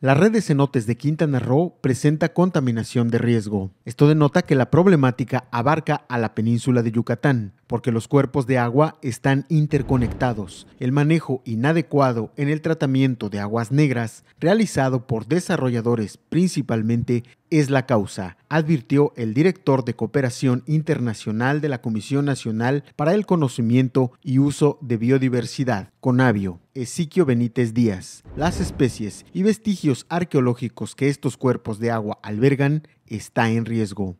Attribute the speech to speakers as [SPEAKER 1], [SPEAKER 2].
[SPEAKER 1] La red de cenotes de Quintana Roo presenta contaminación de riesgo. Esto denota que la problemática abarca a la península de Yucatán, porque los cuerpos de agua están interconectados. El manejo inadecuado en el tratamiento de aguas negras, realizado por desarrolladores principalmente es la causa, advirtió el director de Cooperación Internacional de la Comisión Nacional para el Conocimiento y Uso de Biodiversidad, CONABIO, Ezequiel Benítez Díaz. Las especies y vestigios arqueológicos que estos cuerpos de agua albergan está en riesgo.